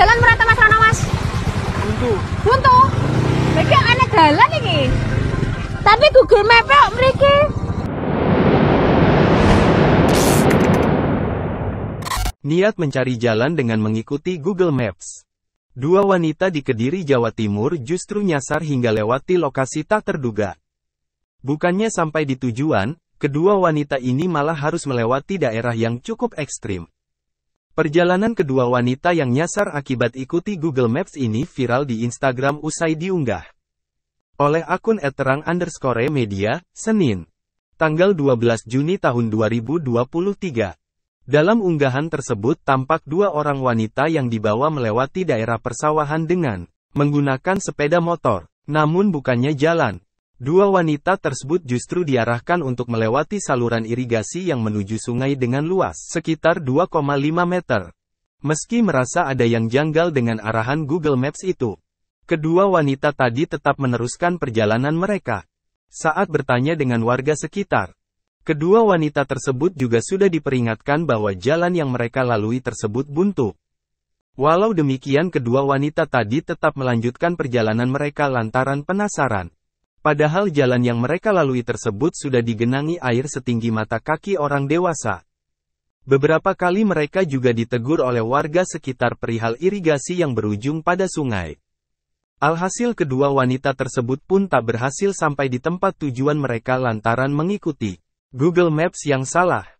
Jalan merata Mas Rono Mas? Buntu. Buntu. mereka aneh jalan ini Tapi Google Map kok ya, mereka Niat mencari jalan dengan mengikuti Google Maps. Dua wanita di Kediri, Jawa Timur justru nyasar hingga lewati lokasi tak terduga. Bukannya sampai di tujuan, kedua wanita ini malah harus melewati daerah yang cukup ekstrim. Perjalanan kedua wanita yang nyasar akibat ikuti Google Maps ini viral di Instagram usai diunggah. Oleh akun eterang underscore media, Senin. Tanggal 12 Juni tahun 2023. Dalam unggahan tersebut tampak dua orang wanita yang dibawa melewati daerah persawahan dengan menggunakan sepeda motor. Namun bukannya jalan, Dua wanita tersebut justru diarahkan untuk melewati saluran irigasi yang menuju sungai dengan luas sekitar 2,5 meter. Meski merasa ada yang janggal dengan arahan Google Maps itu, kedua wanita tadi tetap meneruskan perjalanan mereka. Saat bertanya dengan warga sekitar, kedua wanita tersebut juga sudah diperingatkan bahwa jalan yang mereka lalui tersebut buntu. Walau demikian kedua wanita tadi tetap melanjutkan perjalanan mereka lantaran penasaran. Padahal jalan yang mereka lalui tersebut sudah digenangi air setinggi mata kaki orang dewasa. Beberapa kali mereka juga ditegur oleh warga sekitar perihal irigasi yang berujung pada sungai. Alhasil kedua wanita tersebut pun tak berhasil sampai di tempat tujuan mereka lantaran mengikuti Google Maps yang salah.